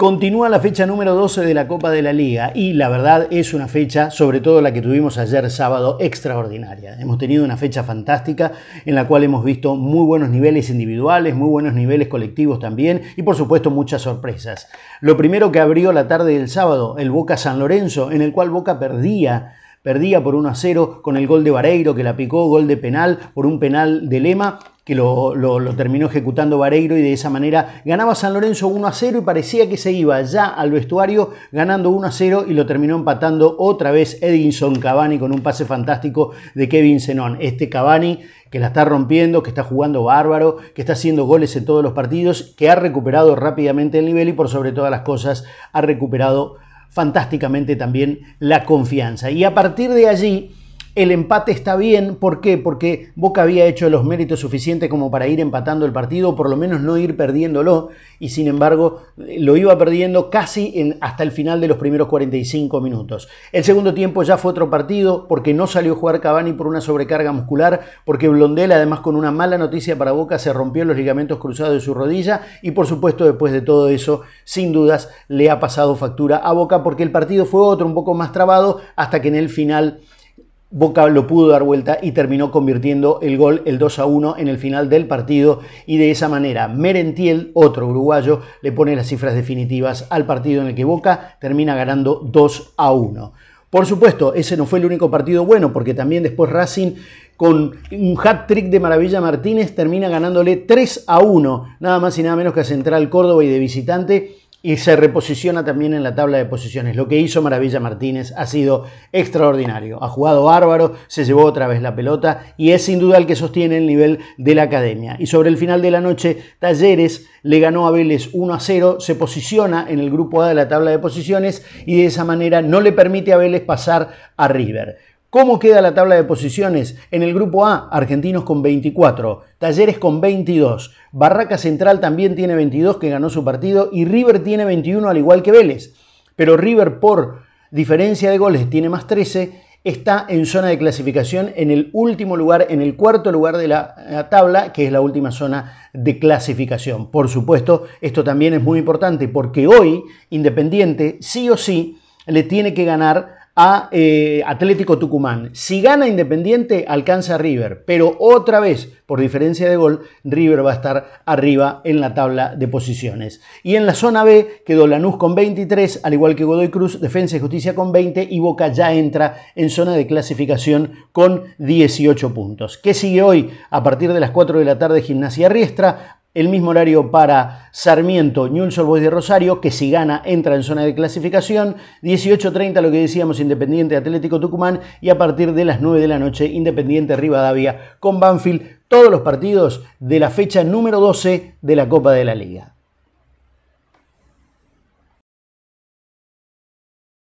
Continúa la fecha número 12 de la Copa de la Liga y la verdad es una fecha, sobre todo la que tuvimos ayer sábado, extraordinaria. Hemos tenido una fecha fantástica en la cual hemos visto muy buenos niveles individuales, muy buenos niveles colectivos también y por supuesto muchas sorpresas. Lo primero que abrió la tarde del sábado, el Boca San Lorenzo, en el cual Boca perdía perdía por 1 a 0 con el gol de Vareiro que la picó, gol de penal por un penal de Lema que lo, terminó ejecutando Vareiro y de esa manera ganaba San Lorenzo 1 a 0 y parecía que se iba ya al vestuario ganando 1 a 0 y lo terminó empatando otra vez Edinson Cavani con un pase fantástico de Kevin Zenón. Este Cavani que la está rompiendo, que está jugando bárbaro, que está haciendo goles en todos los partidos, que ha recuperado rápidamente el nivel y por sobre todas las cosas ha recuperado fantásticamente también la confianza. Y a partir de allí el empate está bien, ¿por qué? Porque Boca había hecho los méritos suficientes como para ir empatando el partido, por lo menos no ir perdiéndolo, y sin embargo eh, lo iba perdiendo casi hasta el final de los primeros 45 minutos. El segundo tiempo ya fue otro partido, porque no salió a jugar Cavani por una sobrecarga muscular, porque Blondel, además con una mala noticia para Boca, se rompió los ligamentos cruzados de su rodilla, y por supuesto después de todo eso, sin dudas, le ha pasado factura a Boca, porque el partido fue otro, un poco más trabado, hasta que en el final Boca lo pudo dar vuelta y terminó convirtiendo el gol, el 2 a 1, en el final del partido. Y de esa manera, Merentiel, otro uruguayo, le pone las cifras definitivas al partido en el que Boca termina ganando 2 a 1. Por supuesto, ese no fue el único partido bueno, porque también después Racing, con un hat trick de Maravilla Martínez, termina ganándole 3 a 1, nada más y nada menos que a Central Córdoba y de visitante y se reposiciona también en la tabla de posiciones. Lo que hizo Maravilla Martínez ha sido extraordinario. Ha jugado bárbaro, se llevó otra vez la pelota y es sin duda el que sostiene el nivel de la academia. Y sobre el final de la noche, Talleres le ganó a Vélez 1 a 0, se posiciona en el grupo A de la tabla de posiciones y de esa manera no le permite a Vélez pasar a River. ¿Cómo queda la tabla de posiciones? En el grupo A, Argentinos con 24, Talleres con 22, Barraca Central también tiene 22 que ganó su partido y River tiene 21 al igual que Vélez. Pero River por diferencia de goles tiene más 13, está en zona de clasificación en el último lugar, en el cuarto lugar de la eh, tabla, que es la última zona de clasificación. Por supuesto, esto también es muy importante porque hoy Independiente sí o sí le tiene que ganar a eh, Atlético Tucumán. Si gana Independiente, alcanza River, pero otra vez, por diferencia de gol, River va a estar arriba en la tabla de posiciones. Y en la zona B quedó Lanús con 23, al igual que Godoy Cruz, Defensa y Justicia con 20 y Boca ya entra en zona de clasificación con 18 puntos. ¿Qué sigue hoy? A partir de las 4 de la tarde, Gimnasia Riestra, el mismo horario para Sarmiento, Newell's Boys de Rosario, que si gana entra en zona de clasificación, 18.30 lo que decíamos Independiente Atlético Tucumán y a partir de las 9 de la noche Independiente Rivadavia con Banfield, todos los partidos de la fecha número 12 de la Copa de la Liga.